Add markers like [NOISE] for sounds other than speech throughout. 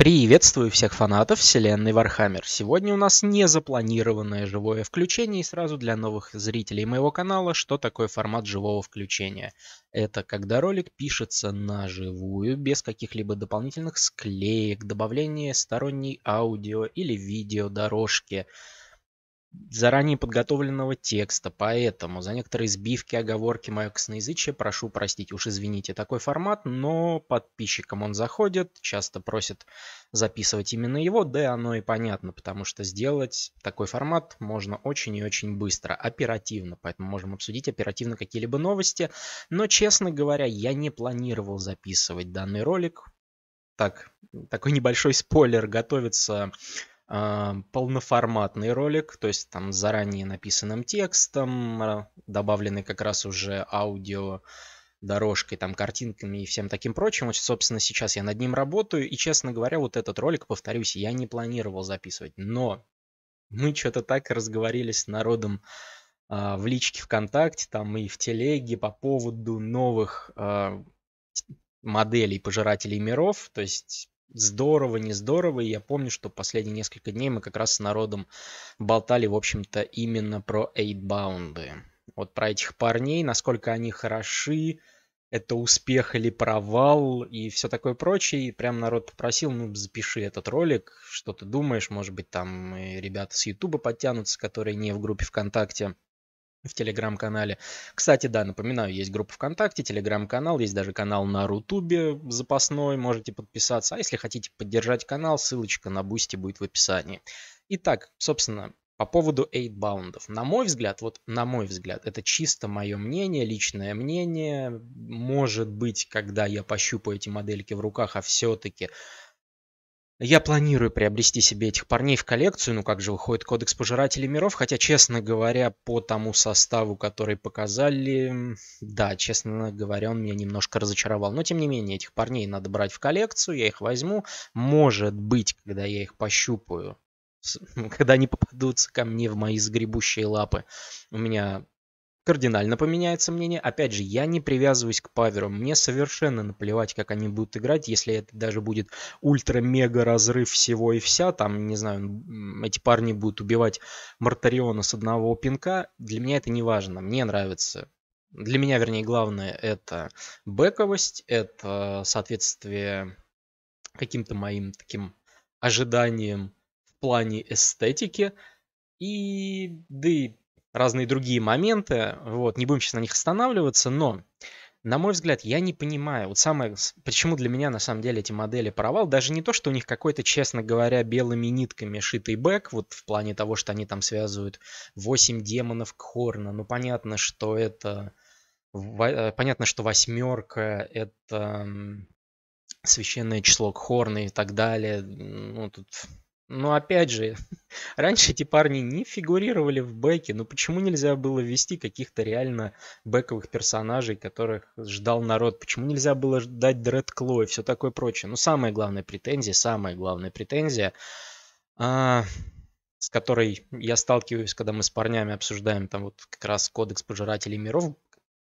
Приветствую всех фанатов вселенной Вархаммер. Сегодня у нас не запланированное живое включение и сразу для новых зрителей моего канала, что такое формат живого включения. Это когда ролик пишется на живую, без каких-либо дополнительных склеек, добавления сторонней аудио или видеодорожки. дорожки заранее подготовленного текста, поэтому за некоторые сбивки, оговорки, мое косноязычие прошу простить. Уж извините, такой формат, но подписчикам он заходит, часто просят записывать именно его, да оно и понятно, потому что сделать такой формат можно очень и очень быстро, оперативно, поэтому можем обсудить оперативно какие-либо новости, но, честно говоря, я не планировал записывать данный ролик, так, такой небольшой спойлер готовится а, полноформатный ролик, то есть там заранее написанным текстом, а, добавлены как раз уже аудио, дорожкой, там, картинками и всем таким прочим. Вот, собственно, сейчас я над ним работаю, и, честно говоря, вот этот ролик, повторюсь, я не планировал записывать, но мы что-то так разговорились с народом а, в личке ВКонтакте, там и в Телеге по поводу новых а, моделей пожирателей миров, то есть здорово, не здорово. И я помню, что последние несколько дней мы как раз с народом болтали, в общем-то, именно про эйтбаунды. Вот про этих парней, насколько они хороши, это успех или провал и все такое прочее. И прям народ попросил, ну, запиши этот ролик, что ты думаешь, может быть, там ребята с Ютуба подтянутся, которые не в группе ВКонтакте в телеграм-канале. Кстати, да, напоминаю, есть группа ВКонтакте, телеграм-канал, есть даже канал на Рутубе запасной, можете подписаться. А если хотите поддержать канал, ссылочка на Бусти будет в описании. Итак, собственно, по поводу 8-баундов. На мой взгляд, вот на мой взгляд, это чисто мое мнение, личное мнение. Может быть, когда я пощупаю эти модельки в руках, а все-таки я планирую приобрести себе этих парней в коллекцию, ну как же выходит Кодекс Пожирателей Миров, хотя, честно говоря, по тому составу, который показали, да, честно говоря, он меня немножко разочаровал. Но, тем не менее, этих парней надо брать в коллекцию, я их возьму. Может быть, когда я их пощупаю, [LAUGHS] когда они попадутся ко мне в мои сгребущие лапы, у меня кардинально поменяется мнение. Опять же, я не привязываюсь к паверам. Мне совершенно наплевать, как они будут играть, если это даже будет ультра-мега разрыв всего и вся. Там, не знаю, эти парни будут убивать Мартариона с одного пинка. Для меня это не важно. Мне нравится для меня, вернее, главное это бэковость, это соответствие каким-то моим таким ожиданиям в плане эстетики. И да и разные другие моменты. Вот, не будем сейчас на них останавливаться, но, на мой взгляд, я не понимаю, вот самое, почему для меня на самом деле эти модели провал, даже не то, что у них какой-то, честно говоря, белыми нитками шитый бэк, вот в плане того, что они там связывают 8 демонов Хорна, ну понятно, что это... Э, понятно, что восьмерка это священное число Кхорна и так далее. Ну, тут но опять же, [LAUGHS] раньше эти парни не фигурировали в бэке, но ну почему нельзя было ввести каких-то реально бэковых персонажей, которых ждал народ? Почему нельзя было ждать Дред Кло и все такое прочее? Ну, самая главная претензия, самая главная претензия, а, с которой я сталкиваюсь, когда мы с парнями обсуждаем там вот как раз кодекс пожирателей миров,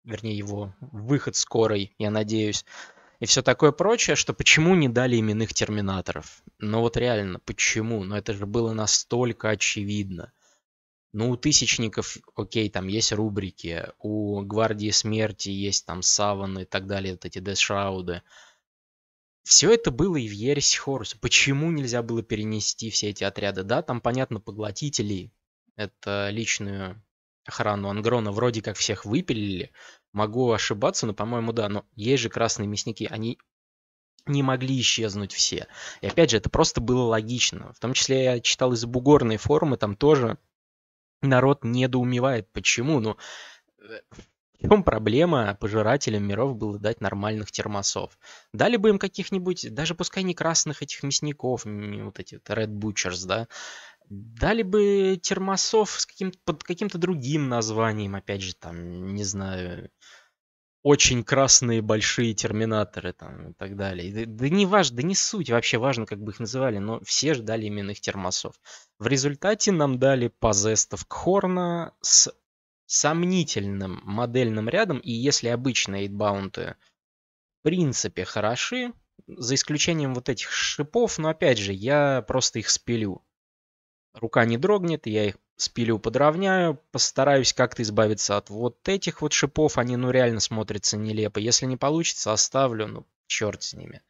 вернее его выход скорый, я надеюсь, и все такое прочее, что почему не дали именных терминаторов? Ну вот реально, почему? Ну это же было настолько очевидно. Ну, у тысячников, окей, там есть рубрики, у Гвардии Смерти есть там саваны и так далее, вот эти дешрауды. Все это было и в Ересь Хорус. Почему нельзя было перенести все эти отряды? Да, там, понятно, поглотителей. это личную охрану Ангрона вроде как всех выпилили, Могу ошибаться, но, по-моему, да. Но есть же красные мясники, они не могли исчезнуть все. И опять же, это просто было логично. В том числе я читал из бугорной формы, там тоже народ недоумевает, почему. Ну, э, в чем проблема пожирателям миров было дать нормальных термосов? Дали бы им каких-нибудь, даже пускай не красных этих мясников, вот эти вот Red Butchers, да, Дали бы термосов с каким под каким-то другим названием, опять же, там, не знаю, очень красные большие терминаторы там и так далее. Да, да не важно, да не суть, вообще важно, как бы их называли, но все ждали именных термосов. В результате нам дали позестов Кхорна с сомнительным модельным рядом, и если обычные эйтбаунты в принципе хороши, за исключением вот этих шипов, но опять же, я просто их спилю рука не дрогнет, я их спилю, подровняю, постараюсь как-то избавиться от вот этих вот шипов, они ну реально смотрятся нелепо. Если не получится, оставлю, ну черт с ними.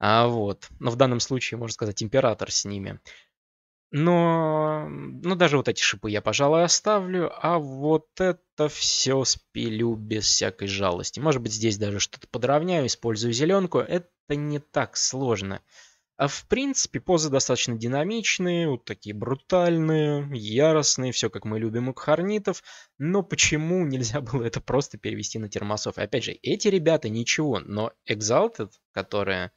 А вот, ну, в данном случае, можно сказать, император с ними. Но, ну даже вот эти шипы я, пожалуй, оставлю, а вот это все спилю без всякой жалости. Может быть, здесь даже что-то подровняю, использую зеленку, это не так сложно. А в принципе, позы достаточно динамичные, вот такие брутальные, яростные, все как мы любим у кхарнитов. Но почему нельзя [LAUGHS] было это просто перевести на термосов? И опять же, эти ребята ничего, но Exalted, которые...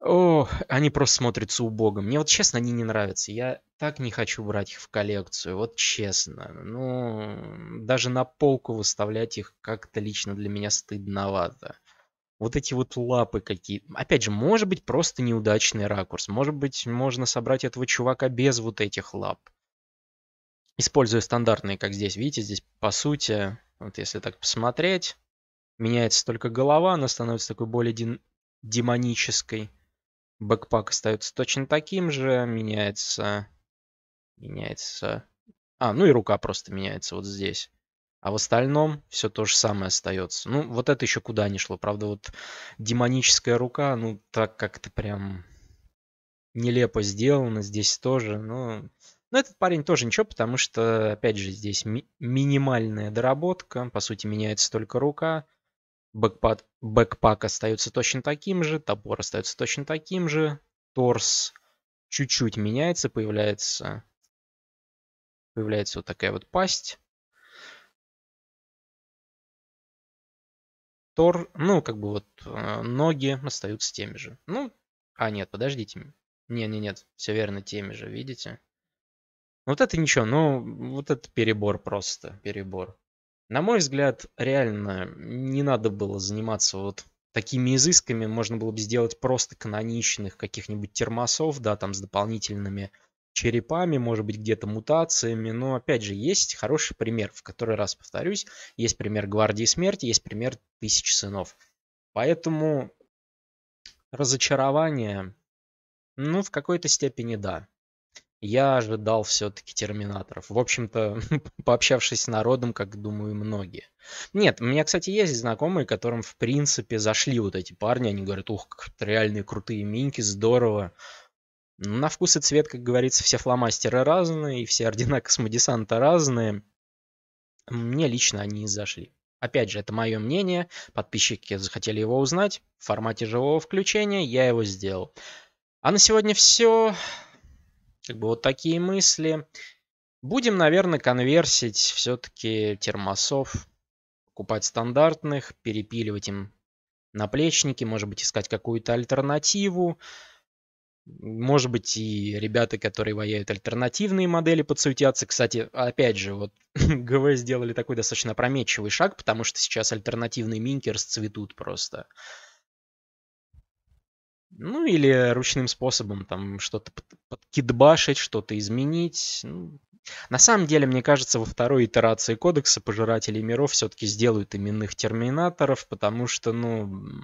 О, они просто смотрятся убого. Мне вот честно они не нравятся. Я так не хочу брать их в коллекцию, вот честно. Ну, даже на полку выставлять их как-то лично для меня стыдновато вот эти вот лапы какие. Опять же, может быть, просто неудачный ракурс. Может быть, можно собрать этого чувака без вот этих лап. Используя стандартные, как здесь, видите, здесь по сути, вот если так посмотреть, меняется только голова, она становится такой более демонической. Бэкпак остается точно таким же, меняется... Меняется... А, ну и рука просто меняется вот здесь. А в остальном все то же самое остается. Ну, вот это еще куда не шло. Правда, вот демоническая рука, ну, так как-то прям нелепо сделано здесь тоже. Но, но этот парень тоже ничего, потому что, опять же, здесь ми- минимальная доработка. По сути, меняется только рука. Бэкпад, бэкпак остается точно таким же. Топор остается точно таким же. Торс чуть-чуть меняется, появляется, появляется вот такая вот пасть. Тор, ну, как бы вот э, ноги остаются теми же. Ну, а нет, подождите. Не-не-нет, все верно, теми же, видите? Вот это ничего, ну, вот это перебор просто, перебор. На мой взгляд, реально не надо было заниматься вот такими изысками. Можно было бы сделать просто каноничных каких-нибудь термосов, да, там с дополнительными черепами, может быть, где-то мутациями, но, опять же, есть хороший пример, в который раз повторюсь, есть пример Гвардии Смерти, есть пример Тысячи Сынов. Поэтому разочарование, ну, в какой-то степени да. Я ожидал все-таки терминаторов. В общем-то, [LAUGHS] пообщавшись с народом, как думаю, многие. Нет, у меня, кстати, есть знакомые, которым, в принципе, зашли вот эти парни. Они говорят, ух, как реальные крутые миньки, здорово. Ну, на вкус и цвет, как говорится, все фломастеры разные, и все ордена космодесанта разные. Мне лично они не зашли. Опять же, это мое мнение, подписчики захотели его узнать, в формате живого включения я его сделал. А на сегодня все. Как бы вот такие мысли. Будем, наверное, конверсить все-таки термосов, покупать стандартных, перепиливать им наплечники, может быть, искать какую-то альтернативу. Может быть, и ребята, которые ваяют альтернативные модели, подсуетятся. Кстати, опять же, вот [LAUGHS] ГВ сделали такой достаточно опрометчивый шаг, потому что сейчас альтернативные минки расцветут просто. Ну, или ручным способом там что-то подкидбашить, что-то изменить. Ну, на самом деле, мне кажется, во второй итерации кодекса пожиратели миров все-таки сделают именных терминаторов, потому что, ну,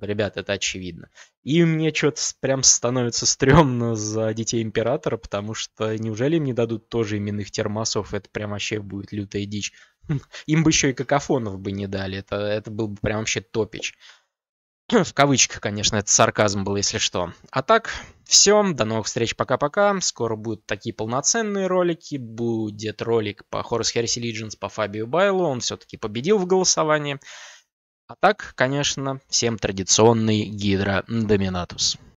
Ребят, это очевидно. И мне что-то прям становится стрёмно за детей императора, потому что неужели им не дадут тоже именных термасов? Это прям вообще будет лютая дичь. Хм, им бы еще и какофонов бы не дали. Это, это был бы прям вообще топич. В кавычках, конечно, это сарказм был, если что. А так, все, до новых встреч, пока-пока. Скоро будут такие полноценные ролики. Будет ролик по Horus Heresy Legends по Фабио Байлу, он все-таки победил в голосовании. А так, конечно, всем традиционный гидродоминатус.